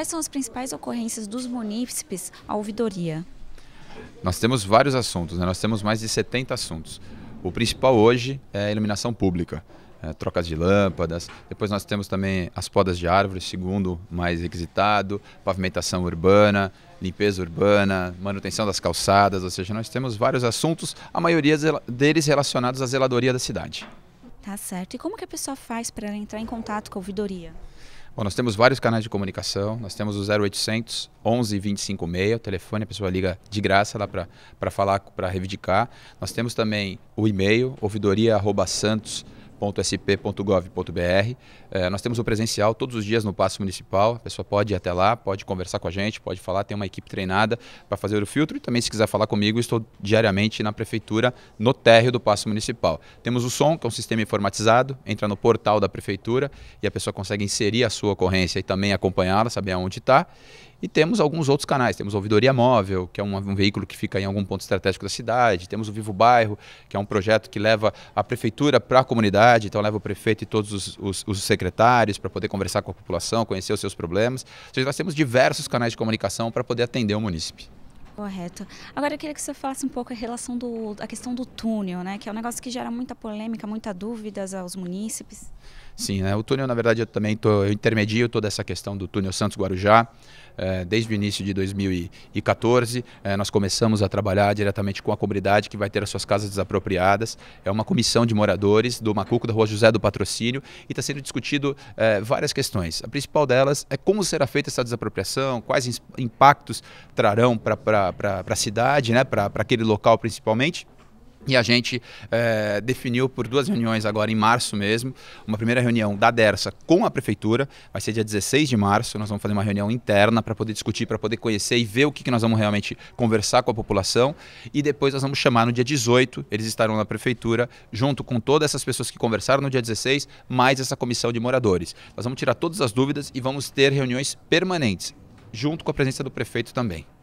Quais são as principais ocorrências dos munícipes à ouvidoria? Nós temos vários assuntos, né? nós temos mais de 70 assuntos. O principal hoje é a iluminação pública. É, trocas de lâmpadas. Depois nós temos também as podas de árvores, segundo mais requisitado, pavimentação urbana, limpeza urbana, manutenção das calçadas, ou seja, nós temos vários assuntos, a maioria deles relacionados à zeladoria da cidade. Tá certo. E como que a pessoa faz para entrar em contato com a ouvidoria? Bom, nós temos vários canais de comunicação, nós temos o 0800 11 256, o telefone, a pessoa liga de graça lá para falar, para reivindicar. Nós temos também o e-mail, ouvidoria.santos.com www.sp.gov.br. É, nós temos o presencial todos os dias no Passo Municipal. A pessoa pode ir até lá, pode conversar com a gente, pode falar. Tem uma equipe treinada para fazer o filtro e também, se quiser falar comigo, estou diariamente na Prefeitura, no térreo do Passo Municipal. Temos o som, que é um sistema informatizado. Entra no portal da Prefeitura e a pessoa consegue inserir a sua ocorrência e também acompanhá-la, saber aonde está. E temos alguns outros canais. Temos Ouvidoria Móvel, que é um, um, veículo que fica em algum ponto estratégico da cidade. Temos o Vivo Bairro, que é um projeto que leva a prefeitura para a comunidade. Então, leva o prefeito e todos os, os, os secretários para poder conversar com a população, conhecer os seus problemas. Ou seja, nós temos diversos canais de comunicação para poder atender o munícipe. Correto. Agora eu queria que você falasse um pouco a relação do, a questão do túnel, né? Que é um negócio que gera muita polêmica, muita dúvidas aos munícipes. Sim, né? o túnel, na verdade, eu também tô, eu intermedio toda essa questão do túnel Santos-Guarujá. Eh, desde o início de 2014, eh, nós começamos a trabalhar diretamente com a comunidade que vai ter as suas casas desapropriadas. É uma comissão de moradores do Macuco da Rua José do Patrocínio e está sendo discutido eh, várias questões. A principal delas é como será feita essa desapropriação, quais impactos trarão para a cidade, né, para aquele local principalmente. E a gente é, definiu por duas reuniões agora em março mesmo. Uma primeira reunião da DERSA com a prefeitura, vai ser dia 16 de março. Nós vamos fazer uma reunião interna para poder discutir, para poder conhecer e ver o que, que nós vamos realmente conversar com a população. E depois nós vamos chamar no dia 18, eles estarão na prefeitura, junto com todas essas pessoas que conversaram no dia 16, mais essa comissão de moradores. Nós vamos tirar todas as dúvidas e vamos ter reuniões permanentes, junto com a presença do prefeito também.